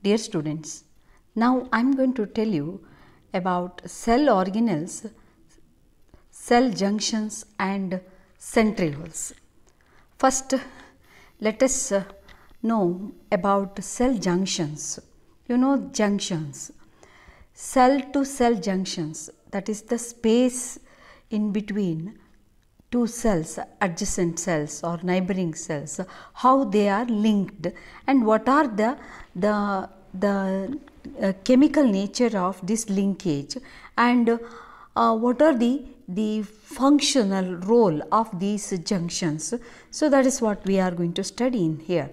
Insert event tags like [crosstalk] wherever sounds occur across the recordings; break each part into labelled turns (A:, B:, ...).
A: Dear students, now I am going to tell you about cell organelles, cell junctions and centrioles. First, let us uh, know about cell junctions. You know junctions, cell to cell junctions that is the space in between two cells, adjacent cells or neighboring cells, how they are linked and what are the, the, the uh, chemical nature of this linkage and uh, what are the, the functional role of these junctions. So, that is what we are going to study in here.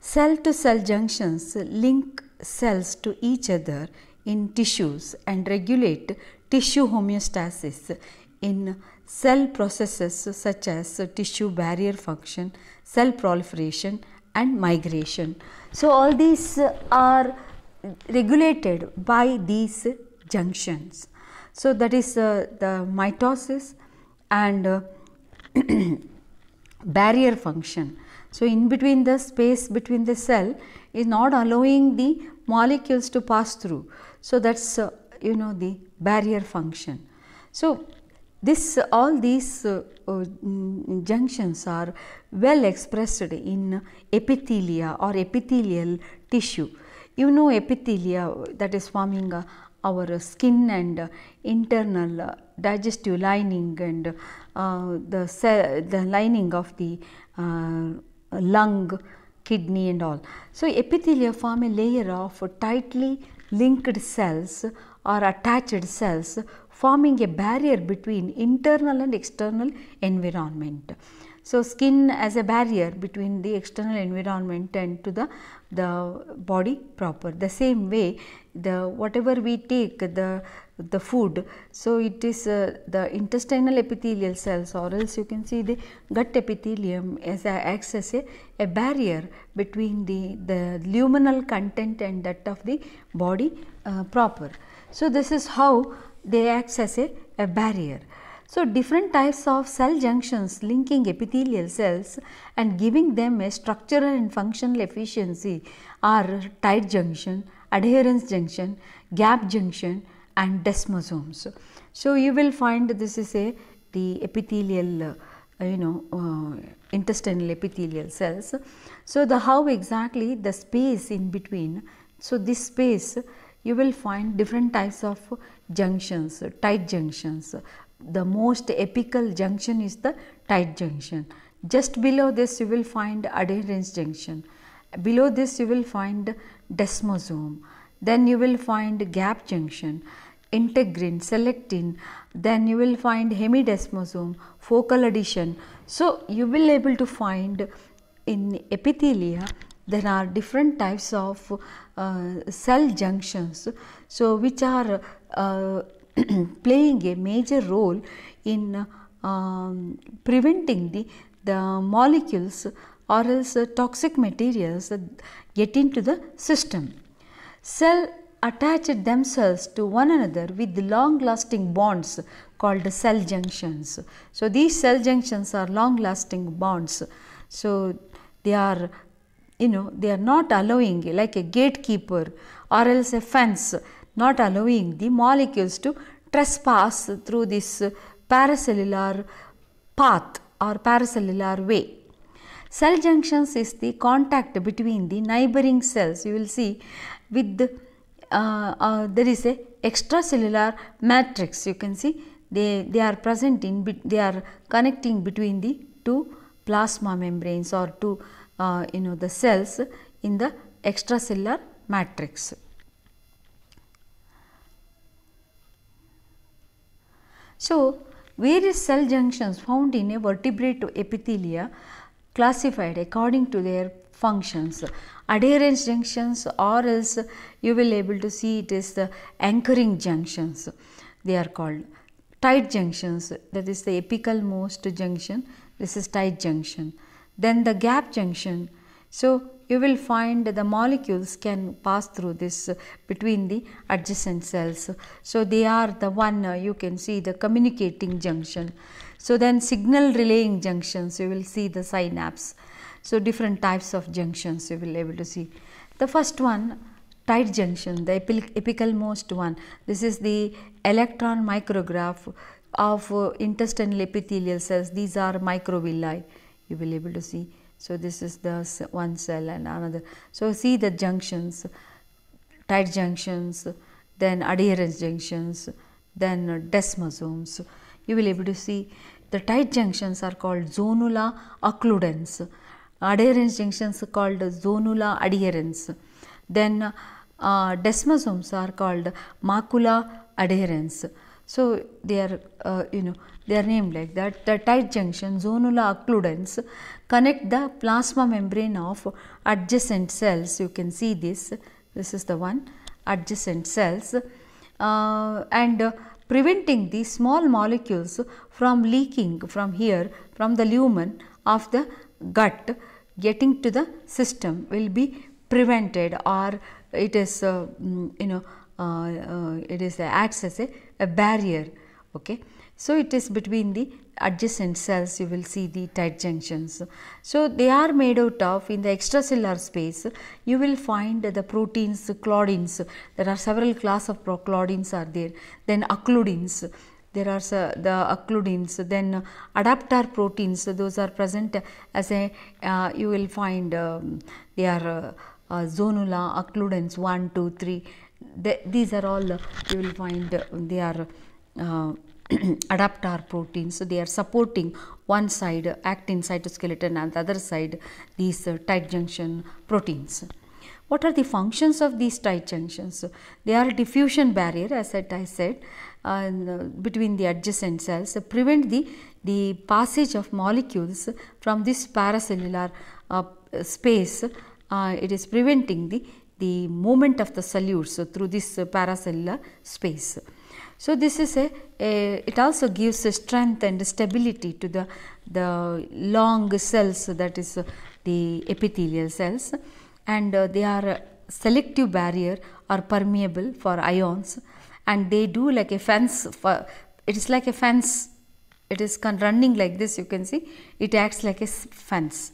A: Cell to cell junctions link cells to each other in tissues and regulate tissue homeostasis in cell processes such as tissue barrier function, cell proliferation and migration. So, all these are regulated by these junctions. So, that is uh, the mitosis and uh, [clears throat] barrier function. So, in between the space between the cell is not allowing the molecules to pass through. So, that is uh, you know the barrier function. So, this all these uh, uh, junctions are well expressed in epithelia or epithelial tissue. You know epithelia that is forming uh, our skin and internal digestive lining and uh, the cell, the lining of the uh, lung, kidney and all. So, epithelia form a layer of tightly linked cells or attached cells forming a barrier between internal and external environment. So, skin as a barrier between the external environment and to the, the body proper. The same way the whatever we take the, the food, so it is uh, the intestinal epithelial cells or else you can see the gut epithelium as a, acts as a, a barrier between the, the luminal content and that of the body uh, proper. So, this is how they acts as a, a barrier. So, different types of cell junctions linking epithelial cells and giving them a structural and functional efficiency are tight junction, adherence junction, gap junction and desmosomes. So, you will find this is a the epithelial uh, you know uh, intestinal epithelial cells. So, the how exactly the space in between. So, this space you will find different types of junctions, tight junctions. The most apical junction is the tight junction. Just below this you will find adherence junction. Below this you will find desmosome. Then you will find gap junction, integrin, selectin. Then you will find hemidesmosome, focal adhesion. So you will able to find in epithelia there are different types of uh, cell junctions so which are uh, [clears throat] playing a major role in um, preventing the, the molecules or else toxic materials get into the system. Cell attach themselves to one another with long lasting bonds called cell junctions. So, these cell junctions are long lasting bonds. So, they are you know they are not allowing like a gatekeeper or else a fence not allowing the molecules to trespass through this paracellular path or paracellular way. Cell junctions is the contact between the neighboring cells. You will see with the, uh, uh, there is a extracellular matrix. You can see they, they are present in, they are connecting between the two plasma membranes or two uh, you know the cells in the extracellular matrix. So, various cell junctions found in a vertebrate to epithelia classified according to their functions. Adherence junctions or else you will able to see it is the anchoring junctions they are called. Tight junctions that is the apical most junction this is tight junction. Then the gap junction. So, you will find the molecules can pass through this between the adjacent cells. So, they are the one uh, you can see the communicating junction. So, then signal relaying junctions you will see the synapse. So, different types of junctions you will able to see. The first one tight junction the apical most one this is the electron micrograph of uh, intestinal epithelial cells these are microvilli you will able to see so, this is the one cell and another. So, see the junctions, tight junctions, then adherence junctions, then desmosomes. You will able to see the tight junctions are called zonula occludens, adherence junctions called zonula adherence, then uh, desmosomes are called macula adherence. So, they are uh, you know they are named like that. The tight junction zonula occludens, connect the plasma membrane of adjacent cells. You can see this. This is the one adjacent cells uh, and uh, preventing the small molecules from leaking from here from the lumen of the gut getting to the system will be prevented or it is uh, mm, you know uh, uh, it is acts as a, a barrier okay. So, it is between the adjacent cells you will see the tight junctions. So, they are made out of in the extracellular space you will find the proteins claudins there are several class of claudins are there then occludins there are the occludins then adapter proteins those are present as a uh, you will find um, they are uh, uh zonula occludins 1 2 3 these are all uh, you will find uh, they are uh, [clears throat] adaptar proteins. So, they are supporting one side uh, actin cytoskeleton and the other side these uh, tight junction proteins. What are the functions of these tight junctions? They are diffusion barrier as I said uh, between the adjacent cells prevent the, the passage of molecules from this paracellular uh, space. it is preventing the the movement of the solutes through this paracellular space. So, this is a, a, it also gives a strength and stability to the, the long cells that is the epithelial cells and uh, they are selective barrier or permeable for ions and they do like a fence for, it is like a fence it is running like this you can see it acts like a fence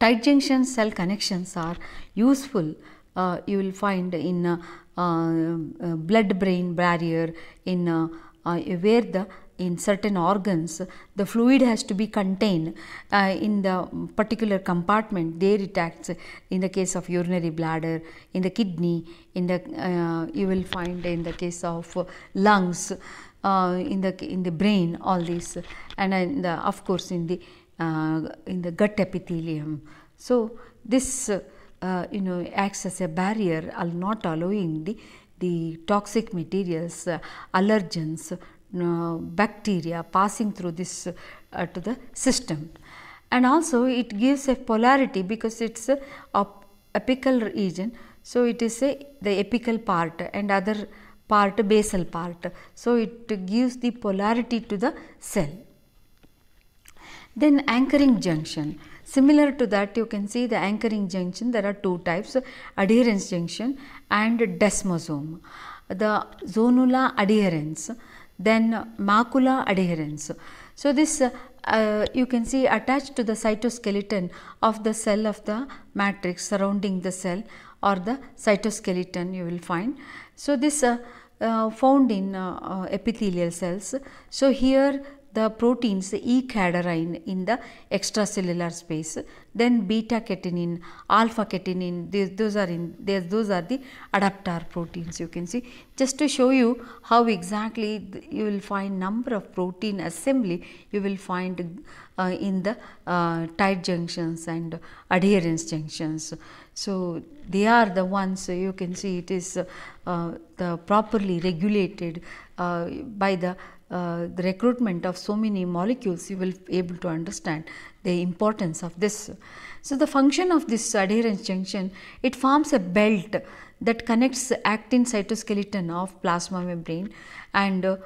A: Tight junction cell connections are useful uh, you will find in uh, uh, blood brain barrier in uh, uh, where the in certain organs the fluid has to be contained uh, in the particular compartment there it acts in the case of urinary bladder in the kidney in the you will find in the case of lungs in the in the brain all this and the, of course in the uh, in the gut epithelium. So, this uh, uh, you know acts as a barrier not allowing the, the toxic materials, allergens, bacteria passing through this to the system and also it gives a polarity because it is a apical region. So, it is a, the apical part and other part basal part. So, it gives the polarity to the cell. Then anchoring junction. Similar to that you can see the anchoring junction there are two types adherence junction and desmosome. The zonula adherence then macula adherence. So this uh, you can see attached to the cytoskeleton of the cell of the matrix surrounding the cell or the cytoskeleton you will find. So this uh, uh, found in uh, uh, epithelial cells. So here the proteins the E cadherin in the extracellular space then beta catenin alpha catenin those are in they, those are the adaptor proteins you can see just to show you how exactly you will find number of protein assembly you will find uh, in the uh, tight junctions and adherence junctions so they are the ones so you can see it is uh, the properly regulated uh, by the uh, the recruitment of so many molecules you will be able to understand the importance of this. So, the function of this adherence junction it forms a belt that connects actin cytoskeleton of plasma membrane and uh,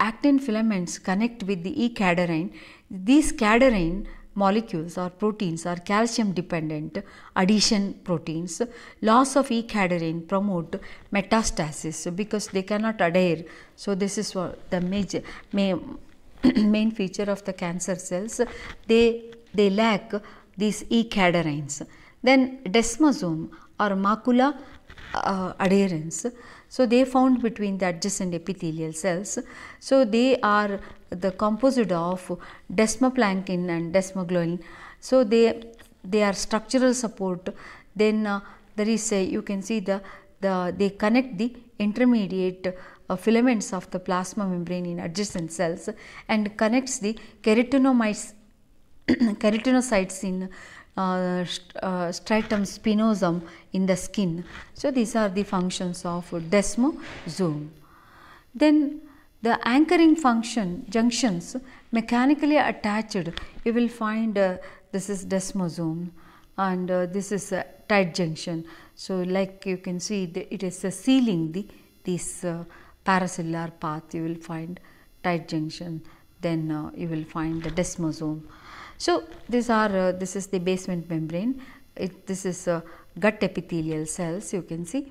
A: actin filaments connect with the E cadherin. These cadherin molecules or proteins are calcium dependent addition proteins. Loss of E-cadherin promote metastasis because they cannot adhere. So, this is what the major, main, [clears throat] main feature of the cancer cells. They, they lack these E-cadherins. Then desmosome or macula uh, adherence. So they found between the adjacent epithelial cells. So they are the composite of desmoplankton and desmogloin. So they they are structural support. Then uh, there is a you can see the the they connect the intermediate uh, filaments of the plasma membrane in adjacent cells and connects the [clears throat] keratinocytes in uh, uh, stratum spinosum in the skin. So, these are the functions of desmosome. Then the anchoring function junctions mechanically attached you will find uh, this is desmosome and uh, this is a tight junction. So, like you can see the, it is sealing the this uh, paracellular path you will find tight junction then uh, you will find the desmosome. So, these are uh, this is the basement membrane, it, this is uh, gut epithelial cells you can see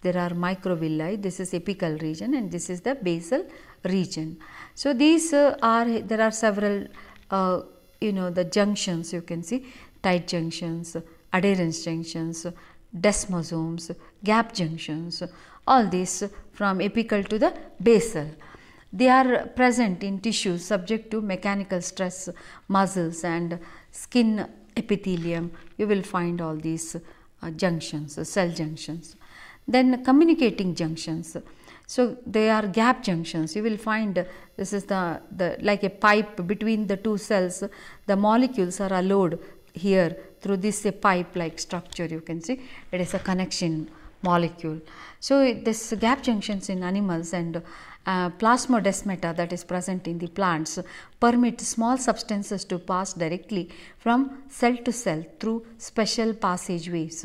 A: there are microvilli, this is apical region and this is the basal region. So, these uh, are there are several uh, you know the junctions you can see tight junctions, adherence junctions, desmosomes, gap junctions all these from apical to the basal. They are present in tissues subject to mechanical stress, muscles and skin epithelium. You will find all these uh, junctions, uh, cell junctions. Then communicating junctions. So, they are gap junctions. You will find uh, this is the, the like a pipe between the two cells. The molecules are allowed here through this a pipe like structure you can see it is a connection molecule. So, this gap junctions in animals and uh, plasmodesmata that is present in the plants permit small substances to pass directly from cell to cell through special passageways.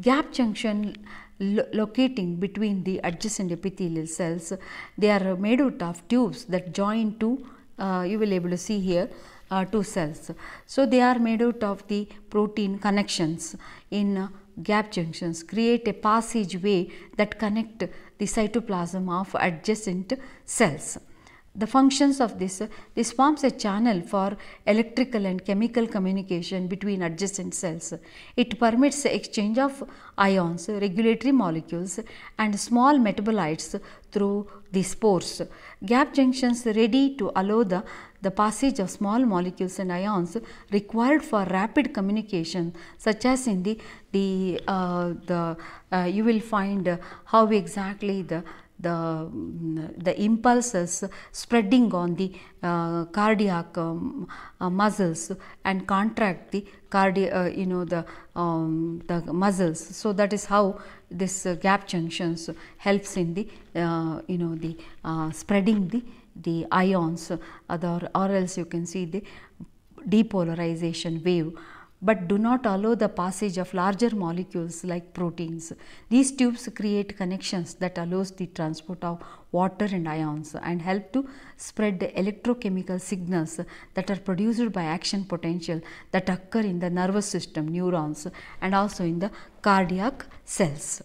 A: Gap junction Lo locating between the adjacent epithelial cells. They are made out of tubes that join to, uh, you will able to see here, uh, two cells. So, they are made out of the protein connections in uh, gap junctions create a passageway that connect the cytoplasm of adjacent cells the functions of this, this forms a channel for electrical and chemical communication between adjacent cells. It permits exchange of ions, regulatory molecules and small metabolites through these pores. Gap junctions ready to allow the, the passage of small molecules and ions required for rapid communication such as in the, the, uh, the uh, you will find how exactly the the, the impulses spreading on the uh, cardiac um, uh, muscles and contract the cardi uh, you know the um, the muscles so that is how this uh, gap junctions helps in the uh, you know the uh, spreading the the ions other or else you can see the depolarization wave but do not allow the passage of larger molecules like proteins. These tubes create connections that allows the transport of water and ions and help to spread the electrochemical signals that are produced by action potential that occur in the nervous system, neurons and also in the cardiac cells.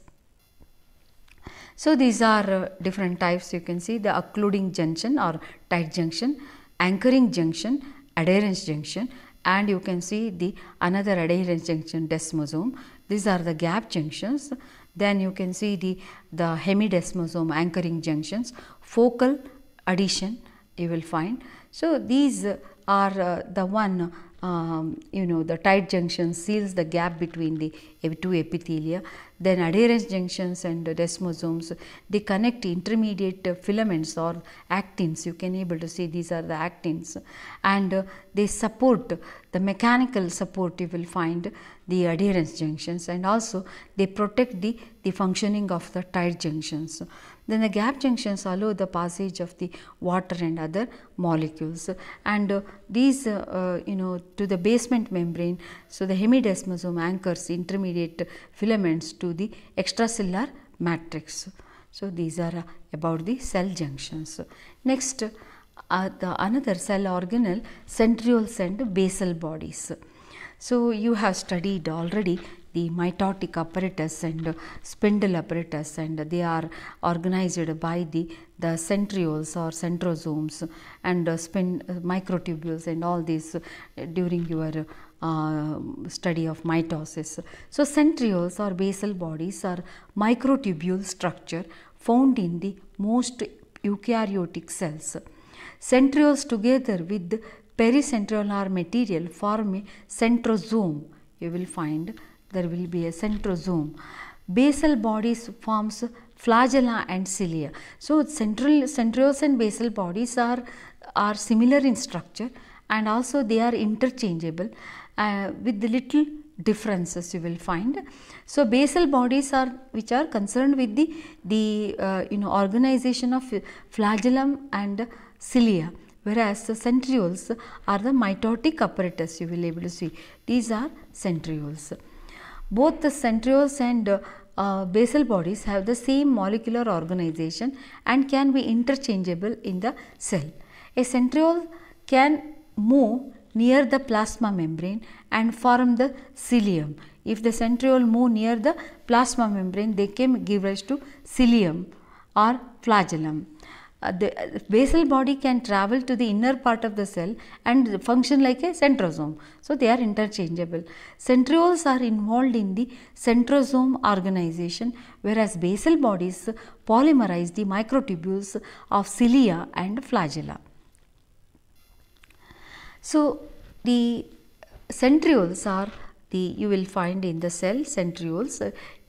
A: So, these are uh, different types you can see the occluding junction or tight junction, anchoring junction, adherence junction and you can see the another adherent junction desmosome. These are the gap junctions. Then you can see the, the hemidesmosome anchoring junctions, focal addition you will find. So, these are uh, the one um, you know the tight junction seals the gap between the two epithelia then adherence junctions and desmosomes, they connect intermediate filaments or actins, you can able to see these are the actins and uh, they support the mechanical support you will find the adherence junctions and also they protect the, the functioning of the tight junctions. Then the gap junctions allow the passage of the water and other molecules and uh, these uh, uh, you know to the basement membrane. So, the hemidesmosome anchors intermediate filaments to the extracellular matrix. So, these are uh, about the cell junctions. Next uh, the another cell organelle centrioles and basal bodies. So, you have studied already the mitotic apparatus and spindle apparatus and they are organized by the, the centrioles or centrosomes and spin, microtubules and all these during your uh, study of mitosis. So, centrioles or basal bodies are microtubule structure found in the most eukaryotic cells. Centrioles together with pericentriolar material form a centrosome. You will find there will be a centrosome. Basal bodies forms flagella and cilia. So, central, centriose and basal bodies are, are similar in structure and also they are interchangeable uh, with little differences you will find. So, basal bodies are which are concerned with the, the uh, you know organization of flagellum and cilia whereas the centrioles are the mitotic apparatus you will able to see. These are centrioles. Both the centrioles and uh, basal bodies have the same molecular organization and can be interchangeable in the cell. A centriole can move near the plasma membrane and form the cilium. If the centriole move near the plasma membrane, they can give rise to cilium or flagellum. Uh, the uh, basal body can travel to the inner part of the cell and function like a centrosome. So, they are interchangeable. Centrioles are involved in the centrosome organization whereas basal bodies polymerize the microtubules of cilia and flagella. So, the centrioles are the you will find in the cell centrioles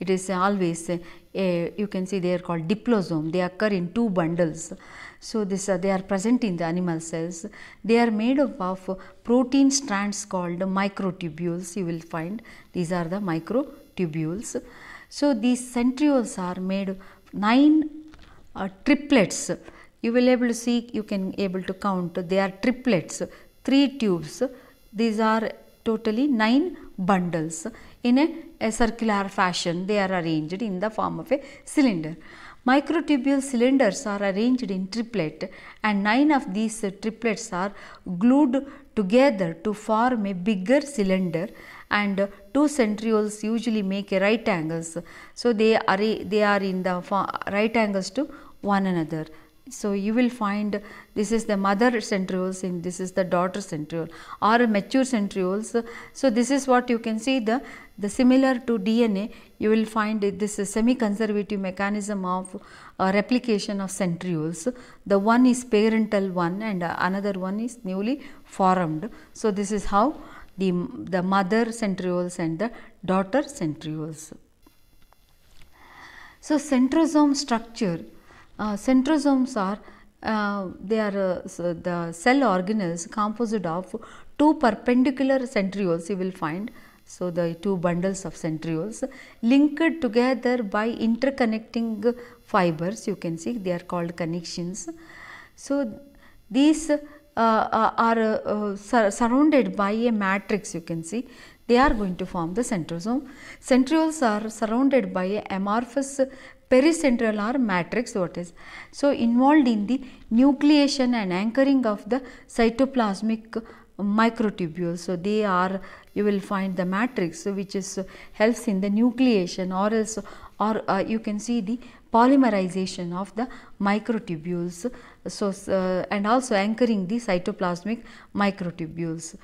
A: it is always a, you can see they are called diplosome. They occur in two bundles. So, this, uh, they are present in the animal cells. They are made up of protein strands called microtubules. You will find these are the microtubules. So, these centrioles are made nine uh, triplets. You will able to see, you can able to count. They are triplets, three tubes. These are totally nine bundles in a a circular fashion. They are arranged in the form of a cylinder. Microtubule cylinders are arranged in triplet and nine of these triplets are glued together to form a bigger cylinder and two centrioles usually make a right angles. So, they are, they are in the right angles to one another. So you will find this is the mother centrioles and this is the daughter centriole or mature centrioles. So this is what you can see the, the similar to DNA you will find this semi-conservative mechanism of uh, replication of centrioles. The one is parental one and uh, another one is newly formed. So this is how the, the mother centrioles and the daughter centrioles. So centrosome structure uh, centrosomes are uh, they are uh, so the cell organelles composed of two perpendicular centrioles you will find. So, the two bundles of centrioles linked together by interconnecting fibers you can see they are called connections. So, these uh, uh are uh, sur surrounded by a matrix you can see they are going to form the centrosome. Centrioles are surrounded by a amorphous pericentral or matrix vortex. So, involved in the nucleation and anchoring of the cytoplasmic microtubules. So, they are you will find the matrix which is helps in the nucleation or else or uh, you can see the polymerization of the microtubules. So, uh, and also anchoring the cytoplasmic microtubules.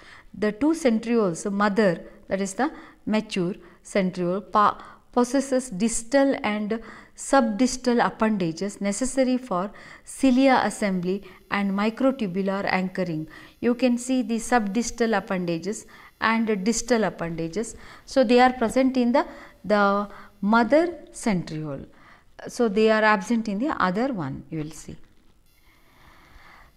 A: The two centrioles mother that is the mature centriole possesses distal and subdistal appendages necessary for cilia assembly and microtubular anchoring. You can see the subdistal appendages and distal appendages. So, they are present in the, the mother centriole. So, they are absent in the other one you will see.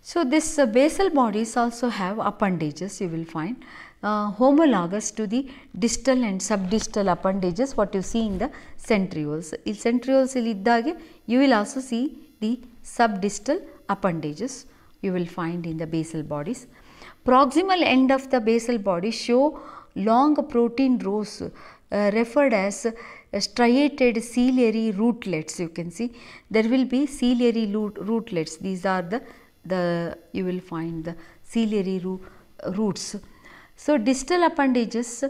A: So, this uh, basal bodies also have appendages you will find uh, homologous to the distal and subdistal appendages what you see in the centrioles. In centrioles you will also see the subdistal appendages you will find in the basal bodies. Proximal end of the basal body show long protein rows uh, referred as uh, striated ciliary rootlets you can see there will be ciliary rootlets these are the the you will find the ciliary roots so, distal appendages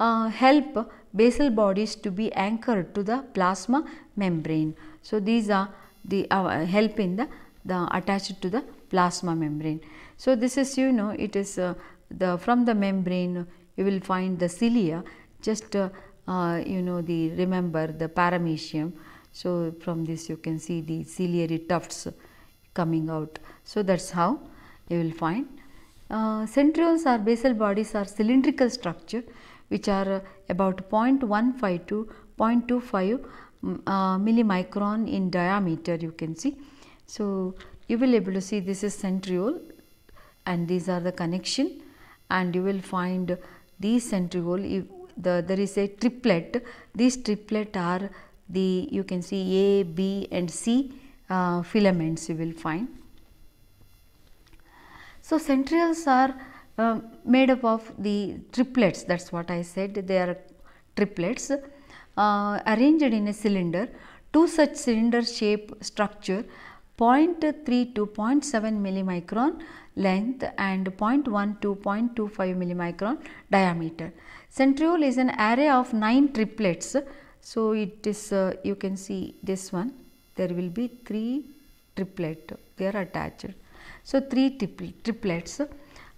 A: uh, help basal bodies to be anchored to the plasma membrane. So, these are the uh, help in the, the attached to the plasma membrane. So, this is you know it is uh, the from the membrane you will find the cilia just uh, uh you know the remember the paramecium. So, from this you can see the ciliary tufts coming out. So, that is how you will find uh, centrioles or basal bodies are cylindrical structure which are about 0.15 to 0.25 mm, uh, millimicron in diameter you can see. So, you will able to see this is centriole and these are the connection and you will find these centriole the, there is a triplet these triplet are the you can see A, B and C uh, filaments you will find. So, centrioles are uh, made up of the triplets that is what I said they are triplets uh, arranged in a cylinder. Two such cylinder shape structure 0.3 to 0.7 millimicron length and 0.1 to 0.25 millimicron diameter. Centriole is an array of 9 triplets. So, it is uh, you can see this one there will be 3 triplet they are attached. So, 3 triplets. Uh,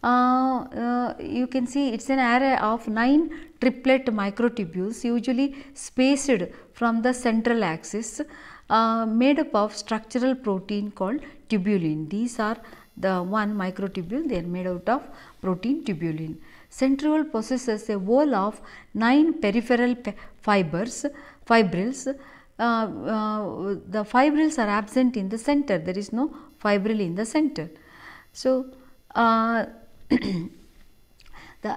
A: uh, you can see it is an array of 9 triplet microtubules usually spaced from the central axis uh, made up of structural protein called tubulin. These are the one microtubule they are made out of protein tubulin. Centriole possesses a wall of 9 peripheral fibers, fibrils. Uh, uh, the fibrils are absent in the center, there is no fibril in the center. So, uh, [clears throat] the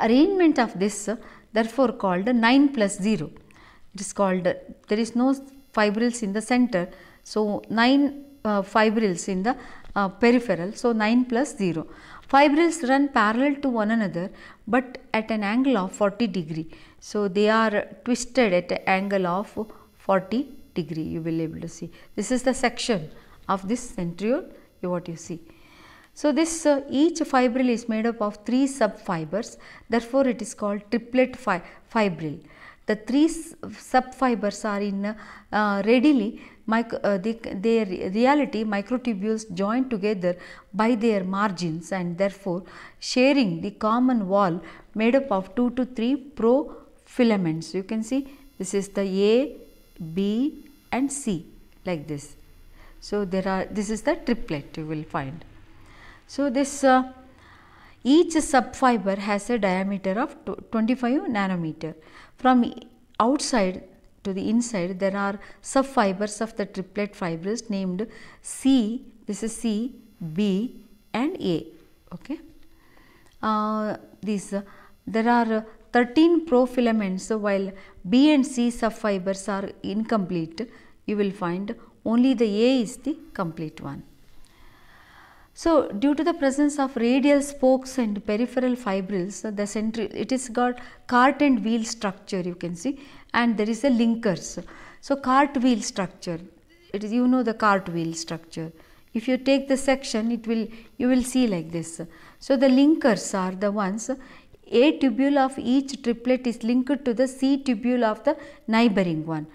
A: arrangement of this uh, therefore called 9 plus 0. It is called, uh, there is no fibrils in the center. So, 9 uh, fibrils in the uh, peripheral. So, 9 plus 0. Fibrils run parallel to one another but at an angle of 40 degree. So, they are twisted at an angle of 40 degree you will be able to see. This is the section of this centriole what you see. So, this uh, each fibril is made up of three subfibers therefore, it is called triplet fi fibril. The three subfibers are in uh, readily micro, uh, their reality microtubules joined together by their margins and therefore, sharing the common wall made up of 2 to 3 profilaments. You can see this is the A, B and C like this. So, there are this is the triplet you will find. So, this uh, each subfiber has a diameter of 25 nanometer. From outside to the inside there are subfibers of the triplet fibers named C, this is C, B and A. Okay. Uh, these uh, there are uh, 13 profilaments so while B and C subfibers are incomplete you will find only the A is the complete one. So, due to the presence of radial spokes and peripheral fibrils, the central it is got cart and wheel structure you can see and there is a linkers. So, cart wheel structure, it is you know the cart wheel structure. If you take the section, it will you will see like this. So, the linkers are the ones a tubule of each triplet is linked to the C tubule of the neighboring one.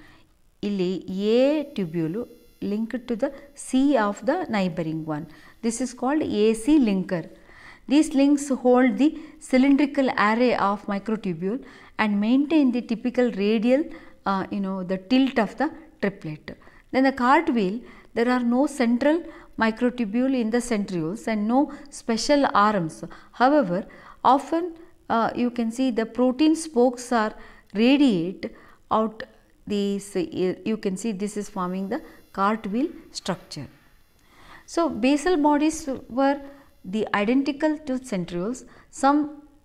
A: ಇಲ್ಲಿ a tubule linked to the C of the neighboring one. This is called AC linker. These links hold the cylindrical array of microtubule and maintain the typical radial, uh, you know, the tilt of the triplet. Then the cartwheel, there are no central microtubule in the centrioles and no special arms. However, often uh, you can see the protein spokes are radiate out these, uh, you can see this is forming the cartwheel structure. So, basal bodies were the identical to centrioles. Some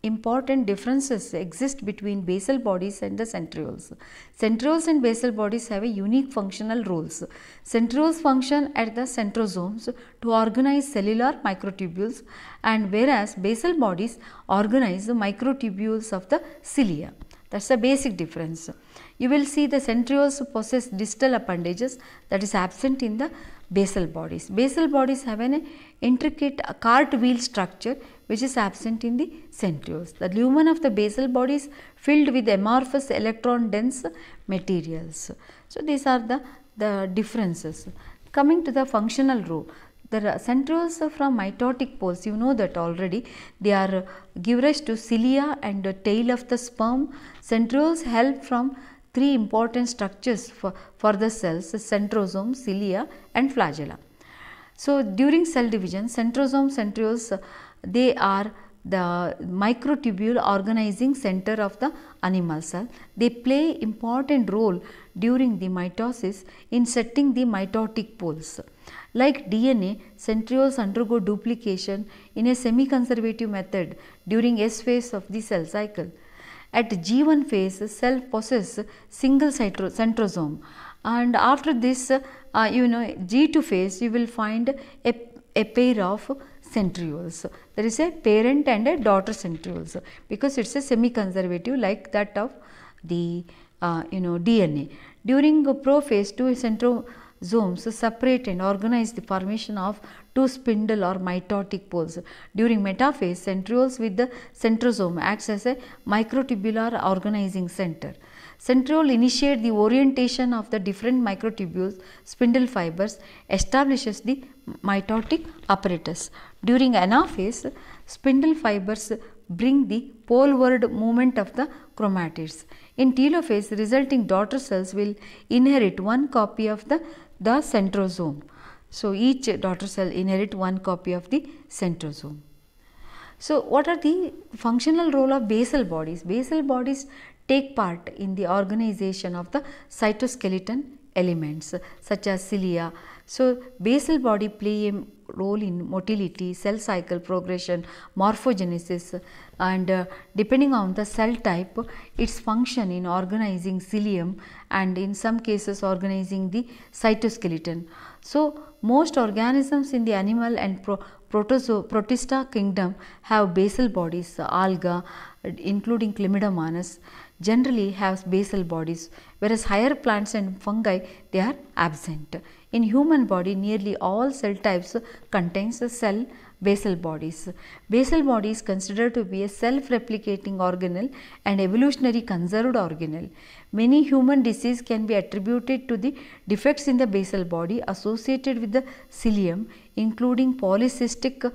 A: important differences exist between basal bodies and the centrioles. Centrioles and basal bodies have a unique functional roles. Centrioles function at the centrosomes to organize cellular microtubules and whereas basal bodies organize the microtubules of the cilia. That is the basic difference you will see the centrioles possess distal appendages that is absent in the basal bodies. Basal bodies have an intricate cartwheel structure which is absent in the centrioles. The lumen of the basal body is filled with amorphous electron dense materials. So, these are the, the differences. Coming to the functional row, the centrioles from mitotic poles, you know that already, they are give rise to cilia and the tail of the sperm. Centrioles help from three important structures for, for the cells centrosome, cilia and flagella. So, during cell division centrosome centrioles uh, they are the microtubule organizing center of the animal cell. They play important role during the mitosis in setting the mitotic poles. Like DNA, centrioles undergo duplication in a semi-conservative method during S phase of the cell cycle. At G1 phase, cell possess single centrosome and after this, uh, you know, G2 phase, you will find a, a pair of centrioles. There is a parent and a daughter centrioles because it is a semi-conservative like that of the, uh, you know, DNA. During prophase, two centrosomes separate and organize the formation of to spindle or mitotic poles. During metaphase, centrioles with the centrosome acts as a microtubular organizing center. Centriole initiate the orientation of the different microtubules, spindle fibers, establishes the mitotic apparatus. During anaphase, spindle fibers bring the poleward movement of the chromatids. In telophase, resulting daughter cells will inherit one copy of the, the centrosome. So, each daughter cell inherit one copy of the centrosome. So, what are the functional role of basal bodies? Basal bodies take part in the organization of the cytoskeleton elements such as cilia. So, basal body play a role in motility, cell cycle progression, morphogenesis and uh, depending on the cell type, its function in organizing cilium and in some cases organizing the cytoskeleton. So, most organisms in the animal and pro protista kingdom have basal bodies, alga including chlamydomonas generally have basal bodies whereas higher plants and fungi they are absent. In human body, nearly all cell types contains the cell basal bodies. Basal body is considered to be a self-replicating organelle and evolutionary conserved organelle. Many human disease can be attributed to the defects in the basal body associated with the cilium including polycystic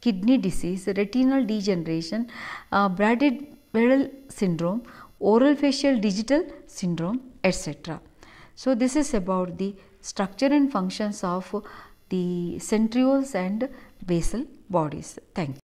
A: kidney disease, retinal degeneration, uh, Brady viral syndrome, oral facial digital syndrome etc. So this is about the structure and functions of the centrioles and basal bodies. Thank you.